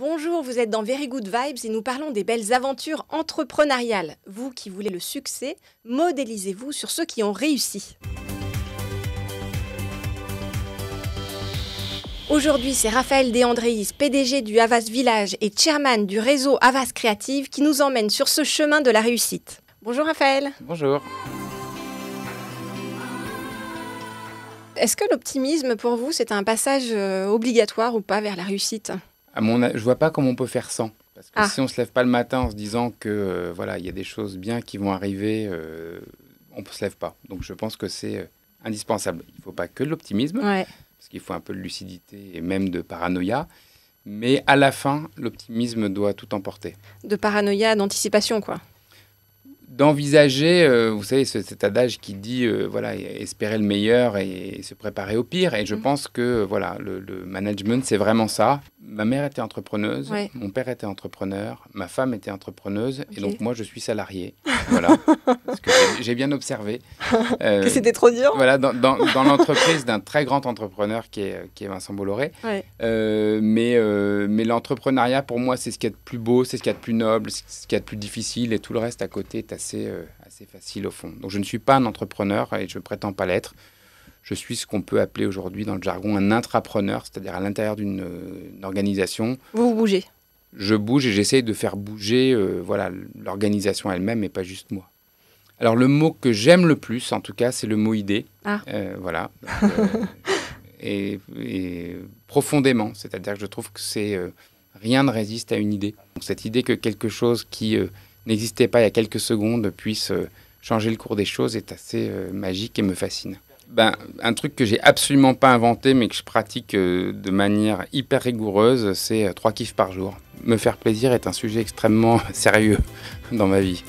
Bonjour, vous êtes dans Very Good Vibes et nous parlons des belles aventures entrepreneuriales. Vous qui voulez le succès, modélisez-vous sur ceux qui ont réussi. Aujourd'hui, c'est Raphaël Deandréis, PDG du Havas Village et chairman du réseau Havas Créative, qui nous emmène sur ce chemin de la réussite. Bonjour Raphaël. Bonjour. Est-ce que l'optimisme pour vous, c'est un passage euh, obligatoire ou pas vers la réussite je ne je vois pas comment on peut faire sans. Parce que ah. si on se lève pas le matin en se disant que euh, voilà, il y a des choses bien qui vont arriver, euh, on se lève pas. Donc je pense que c'est euh, indispensable. Il faut pas que de l'optimisme, parce qu'il faut un peu de lucidité et même de paranoïa. Mais à la fin, l'optimisme doit tout emporter. De paranoïa, d'anticipation, quoi. D'envisager, euh, vous savez, cet adage qui dit, voilà, espérer le meilleur et, se préparer au pire. Et je mm. pense que, voilà, le management, c'est vraiment ça ma mère était entrepreneuse, mon père était entrepreneur, ma femme était entrepreneuse, et donc moi je suis salarié. Voilà, j'ai bien observé. que euh, c'était trop dur. Voilà, dans, l'entreprise d'un très grand entrepreneur qui est, qui est Vincent Bolloré. Euh, mais euh, mais l'entrepreneuriat pour moi c'est ce qu'il y a de plus beau, c'est ce qu'il y a de plus noble, c'est ce qu'il y a de plus difficile, et tout le reste à côté est assez, assez facile au fond. Donc je ne suis pas un entrepreneur et je prétends pas l'être je suis ce qu'on peut appeler aujourd'hui dans le jargon un intrapreneur, c'est-à-dire à, l'intérieur d'une euh, organisation. Vous bougez Je bouge et j'essaie de faire bouger euh, voilà l'organisation elle-même et pas juste moi. Alors le mot que j'aime le plus, en tout cas, c'est le mot idée. Ah. Euh, voilà. et, profondément, c'est-à-dire que je trouve que c'est rien ne résiste à une idée. cette idée que quelque chose qui n'existait pas il y a quelques secondes puisse changer le cours des choses est assez magique et me fascine. Ben, un truc que j'ai absolument pas inventé, mais que je pratique euh, de manière hyper rigoureuse, c'est euh, trois kiffs par jour. Me faire plaisir est un sujet extrêmement sérieux dans ma vie.